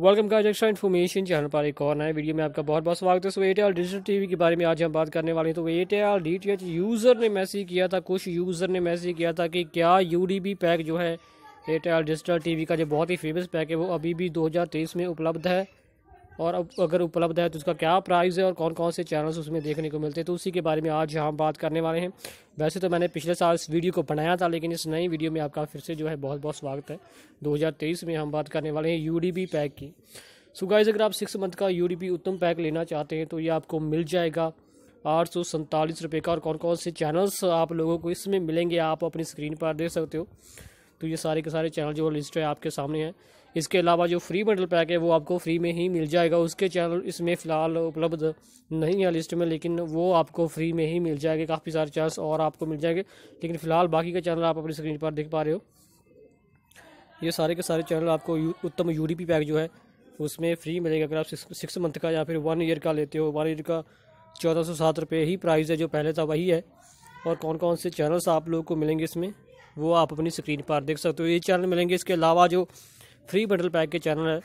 welcome guys extra information channel पर एक और नए वीडियो में आपका बहुत बहुत स्वागत है सो एयरटेल डिजिटल टीवी के बारे में आज हम बात करने वाले हैं तो एयरटेल एच यूज़र ने मैसेज किया था कुछ यूज़र ने मैसेज किया था कि क्या बी पैक जो है एयरटेल डिजिटल टीवी का जो बहुत ही फेमस पैक है वो अभी भी तेईस में उपलब्ध है और अब अगर उपलब्ध है तो उसका क्या प्राइस है और कौन कौन से चैनल्स उसमें देखने को मिलते हैं तो उसी के बारे में आज हम बात करने वाले हैं वैसे तो मैंने पिछले साल इस वीडियो को बनाया था लेकिन इस नई वीडियो में आपका फिर से जो है बहुत बहुत स्वागत है 2023 में हम बात करने वाले हैं यू पैक की सो गाइज अगर आप सिक्स मंथ का यू उत्तम पैक लेना चाहते हैं तो ये आपको मिल जाएगा आठ सौ सैंतालीस रुपये का और कौन कौन से चैनल्स आप लोगों को इसमें मिलेंगे आप अपनी स्क्रीन पर देख सकते हो तो ये सारे के सारे चैनल जो लिस्ट है आपके सामने है इसके अलावा जो फ्री बंडल पैक है वो आपको फ्री में ही मिल जाएगा उसके चैनल इसमें फ़िलहाल उपलब्ध नहीं है लिस्ट में लेकिन वो आपको फ्री में ही मिल जाएंगे काफ़ी सारे चैनल्स और आपको मिल जाएंगे लेकिन फ़िलहाल बाकी के चैनल आप अपनी स्क्रीन पर देख पा रहे हो ये सारे के सारे चैनल आपको यू, उत्तम यू पैक जो है उसमें फ्री मिलेगा अगर आप सिक्स मंथ का या फिर वन ईयर का लेते हो वन ईयर का चौदह सौ सात रुपये ही प्राइस है जो पहले था वही है और कौन कौन से चैनल्स आप लोगों को मिलेंगे इसमें वो आप अपनी स्क्रीन पर देख सकते हो ये चैनल मिलेंगे इसके अलावा जो फ्री बंडल पैक के चैनल है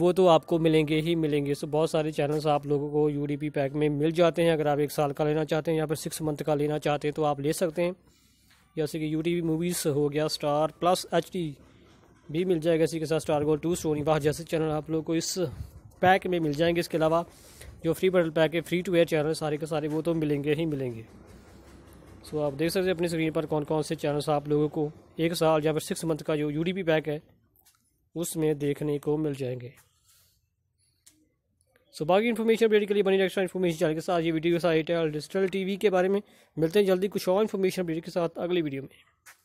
वो तो आपको मिलेंगे ही मिलेंगे सो बहुत सारे चैनल्स आप लोगों को यू पैक में मिल जाते हैं अगर आप एक साल का लेना चाहते हैं या फिर सिक्स मंथ का लेना चाहते हैं तो आप ले सकते हैं जैसे कि यू मूवीज़ हो गया स्टार प्लस एच भी मिल जाएगा इसी के साथ स्टार गोल टू सोनी वाह जैसे चैनल आप लोग को इस पैक में मिल जाएंगे इसके अलावा जो फ्री बटल पैक है फ्री टू एयर चैनल सारे के सारे वो तो मिलेंगे ही मिलेंगे सो आप देख सकते हैं अपनी स्क्रीन पर कौन कौन से चैनल्स आप लोगों को एक साल या फिर सिक्स मंथ का जो यू डी पी पैक है उसमें देखने को मिल जाएंगे सो बाकी इन्फॉर्मेशन अपडेट के लिए बनी एक्स्ट्रा इन्फॉर्मेशन चैनल के साथ ये वीडियो के साथ एयरटेल डिजिटल टीवी के बारे में मिलते हैं जल्दी कुछ और इन्फॉर्मेशन अपडेट के साथ अगली वीडियो में